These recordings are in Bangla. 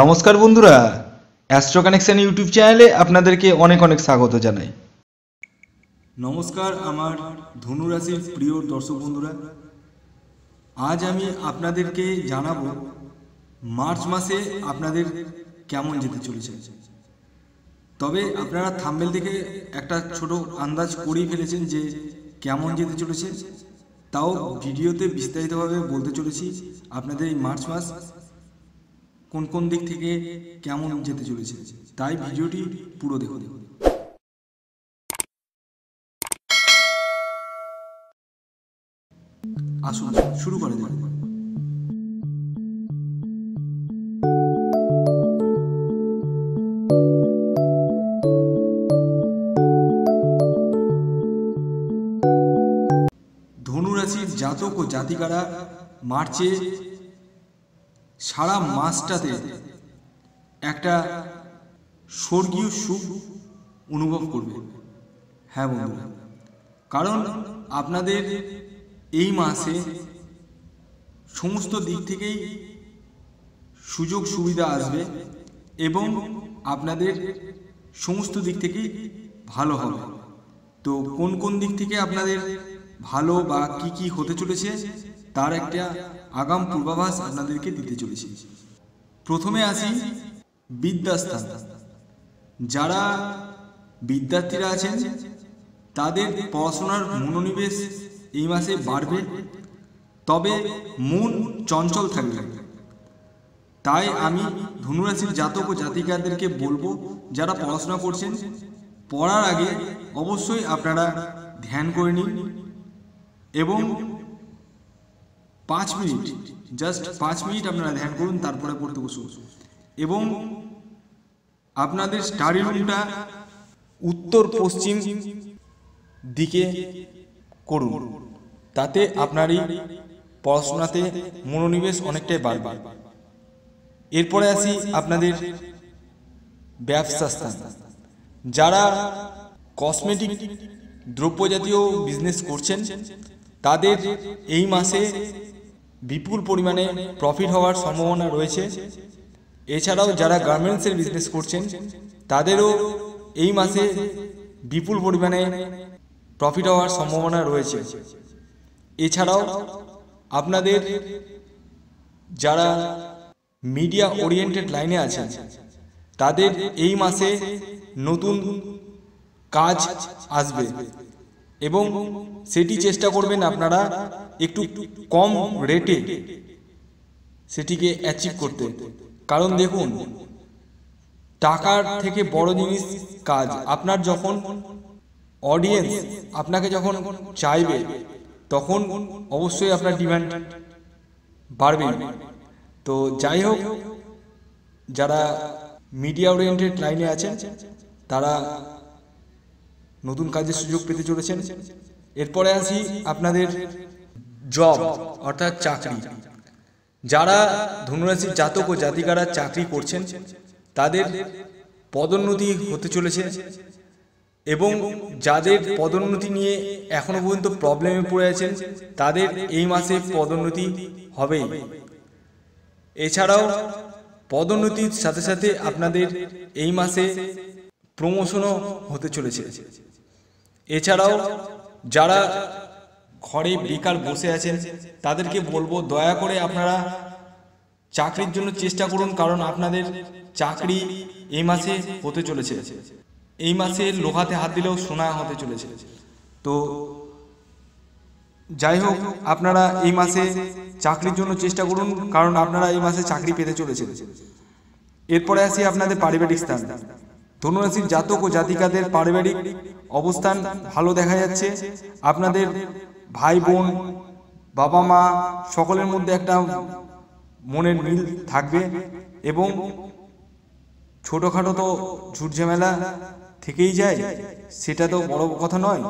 নমস্কার বন্ধুরা অ্যাস্ট্রো কানেকশন ইউটিউব চ্যানেলে আপনাদেরকে অনেক অনেক স্বাগত জানাই নমস্কার আমার ধনুরাশির প্রিয় দর্শক বন্ধুরা আজ আমি আপনাদেরকে জানাবো মার্চ মাসে আপনাদের কেমন যেতে চলেছে তবে আপনারা থাম্বেল দেখে একটা ছোট আন্দাজ করেই ফেলেছেন যে কেমন যেতে চলেছে তাও ভিডিওতে বিস্তারিতভাবে বলতে চলেছি আপনাদের এই মার্চ মাস কোন কোন দিক থেকে কেমন যেতে চলেছে তাই ভিডিওটি পুরো দেখো দেখো আসুন শুরু করে যাক জাতক ও জাতিকারা মার্চে সারা মাসটাতে একটা স্বর্গীয় সুখ অনুভব করবে হ্যাঁ বন্ধুরা কারণ আপনাদের এই মাসে সমস্ত দিক থেকেই সুযোগ সুবিধা আসবে এবং আপনাদের সমস্ত দিক থেকেই ভালো হবে তো কোন কোন দিক থেকে আপনাদের ভালো বা কি কি হতে চলেছে তার একটা আগাম পূর্বাভাস আপনাদেরকে দিতে চলেছি প্রথমে আসি বিদ্যাস্থান যারা বিদ্যার্থীরা আছেন তাদের পড়াশোনার মনোনিবেশ এই মাসে বাড়বে তবে মন চঞ্চল থাকবে তাই আমি ধনুরাশির জাতক ও জাতিকাদেরকে বলবো যারা পড়াশোনা করছেন পড়ার আগে অবশ্যই আপনারা ধ্যান করে নিন এবং পাঁচ মিনিট জাস্ট পাঁচ মিনিট আপনারা ধ্যান করুন তারপরে পড়তে বসুন এবং আপনাদের স্টাডি রুমটা উত্তর পশ্চিম দিকে করুন তাতে আপনারই পড়াশোনাতে মনোনিবেশ অনেকটাই বাড়বে এরপরে আসি আপনাদের ব্যবসা স্থান যারা কসমেটিক দ্রব্য জাতীয় বিজনেস করছেন তাদের এই মাসে বিপুল পরিমাণে প্রফিট হওয়ার সম্ভাবনা রয়েছে এছাড়াও যারা গার্মেন্টসের বিজনেস করছেন তাদেরও এই মাসে বিপুল পরিমাণে প্রফিট হওয়ার সম্ভাবনা রয়েছে এছাড়াও আপনাদের যারা মিডিয়া ওরিয়েন্টেড লাইনে আছেন তাদের এই মাসে নতুন কাজ আসবে এবং সেটি চেষ্টা করবেন আপনারা একটু কম রেটে সেটিকে অ্যাচিভ করতে কারণ দেখুন টাকার থেকে বড় জিনিস কাজ আপনার যখন অডিয়েন্স আপনাকে যখন চাইবে তখন অবশ্যই আপনার ডিমান্ড বাড়বে তো যাই হোক যারা মিডিয়া ওরিয়েন্টেড লাইনে আছেন তারা নতুন কাজের সুযোগ পেতে চলেছেন এরপরে আসি আপনাদের জব অর্থাৎ চাকরি যারা ধনুরাশির জাতক ও জাতিকারা চাকরি করছেন তাদের পদোন্নতি হতে চলেছে এবং যাদের পদোন্নতি নিয়ে এখনও পর্যন্ত প্রবলেমে পড়ে আছেন তাদের এই মাসে পদোন্নতি হবেই এছাড়াও পদোন্নতির সাথে সাথে আপনাদের এই মাসে প্রমোশনও হতে চলেছে এছাড়াও যারা ঘরে বেকার বসে আছেন তাদেরকে বলবো দয়া করে আপনারা চাকরির জন্য চেষ্টা করুন কারণ আপনাদের চাকরি এই মাসে হতে চলেছে এই মাসে লোহাতে হাত দিলেও সোনা হতে চলেছে তো যাই হোক আপনারা এই মাসে চাকরির জন্য চেষ্টা করুন কারণ আপনারা এই মাসে চাকরি পেতে চলেছে এরপরে আসি আপনাদের পারিবারিক স্থান ধনুরাশির জাতক ও জাতিকাদের পারিবারিক অবস্থান ভালো দেখা যাচ্ছে আপনাদের ভাই বোন বাবা মা সকলের মধ্যে একটা মনের মিল থাকবে এবং ছোটোখাটো তো ঝুটঝামেলা থেকেই যায় সেটা তো বড় কথা নয়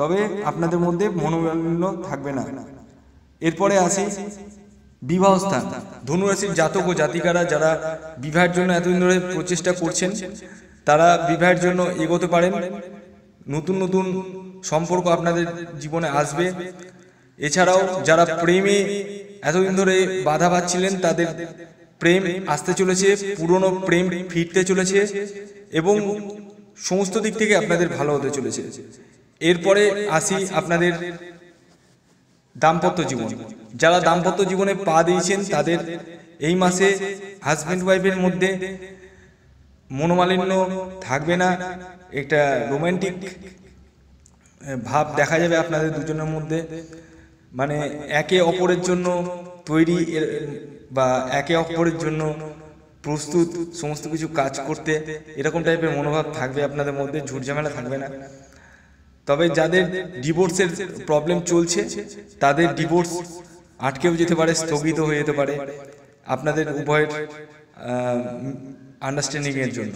তবে আপনাদের মধ্যে মনোমালিন্য থাকবে না এরপরে আসি বিবাহ স্থান ধনুরাশির জাতক ও জাতিকারা যারা বিবাহের জন্য এতদিন ধরে প্রচেষ্টা করছেন তারা বিবাহের জন্য এগোতে পারেন নতুন নতুন সম্পর্ক আপনাদের জীবনে আসবে এছাড়াও যারা প্রেমে এতদিন ধরে বাধা পাচ্ছিলেন তাদের প্রেম আসতে চলেছে পুরনো প্রেম ফিরতে চলেছে এবং সমস্ত দিক থেকে আপনাদের ভালো হতে চলেছে এরপরে আসি আপনাদের দাম্পত্য জীবন যারা দাম্পত্য জীবনে পা দিয়েছেন তাদের এই মাসে হাজব্যান্ড ওয়াইফের মধ্যে মনোমালিন্য থাকবে না একটা রোম্যান্টিক ভাব দেখা যাবে আপনাদের দুজনের মধ্যে মানে একে অপরের জন্য তৈরি বা একে অপরের জন্য প্রস্তুত সমস্ত কিছু কাজ করতে এরকম টাইপের মনোভাব থাকবে আপনাদের মধ্যে ঝুটঝামেলা থাকবে না তবে যাদের ডিভোর্সের প্রবলেম চলছে তাদের ডিভোর্স আটকেও যেতে পারে স্থগিত হয়ে যেতে পারে আপনাদের উভয়ের আন্ডারস্ট্যান্ডিংয়ের জন্য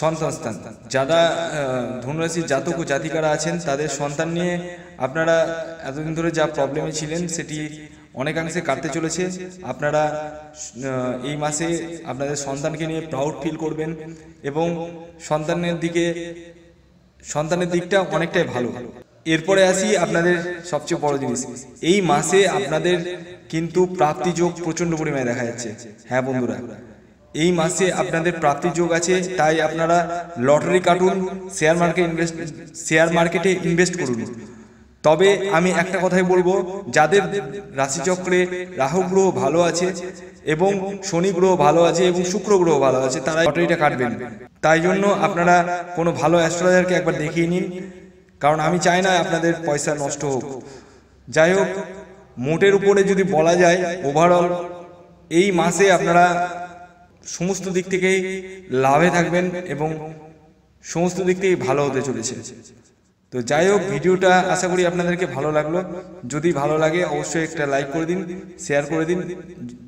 সন্তান স্থান যারা ধনুরাশির জাতক ও জাতিকারা আছেন তাদের সন্তান নিয়ে আপনারা এতদিন ধরে যা প্রবলেমে ছিলেন সেটি অনেকাংশে কাটতে চলেছে আপনারা এই মাসে আপনাদের সন্তানকে নিয়ে প্রাউড ফিল করবেন এবং সন্তানের দিকে সন্তানের দিকটা অনেকটাই ভালো এরপরে আসি আপনাদের সবচেয়ে বড় জিনিস এই মাসে আপনাদের কিন্তু প্রাপ্তিযোগ প্রচণ্ড পরিমাণে দেখা যাচ্ছে হ্যাঁ বন্ধুরা এই মাসে আপনাদের প্রাপ্তিযোগ আছে তাই আপনারা লটারি কাটুন শেয়ার মার্কেট ইনভেস্ট শেয়ার মার্কেটে ইনভেস্ট করুন তবে আমি একটা কথাই বলবো যাদের রাশিচক্রে রাহু গ্রহ ভালো আছে এবং শনি গ্রহ ভালো আছে এবং শুক্র গ্রহ ভালো আছে তারা লটারিটা কাটবেন তাই জন্য আপনারা কোনো ভালো অ্যাস্ট্রোলজারকে একবার দেখিয়ে নিন কারণ আমি চাই না আপনাদের পয়সা নষ্ট হোক যাই হোক মোটের উপরে যদি বলা যায় ওভারঅল এই মাসে আপনারা সমস্ত দিক থেকেই লাভে থাকবেন এবং সমস্ত দিক থেকেই ভালো হতে চলেছে তো যাই হোক ভিডিওটা আশা করি আপনাদেরকে ভালো লাগলো যদি ভালো লাগে অবশ্যই একটা লাইক করে দিন শেয়ার করে দিন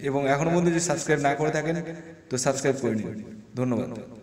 এবং এখনও পর্যন্ত যদি সাবস্ক্রাইব না করে থাকেন তো সাবস্ক্রাইব করে নিন ধন্যবাদ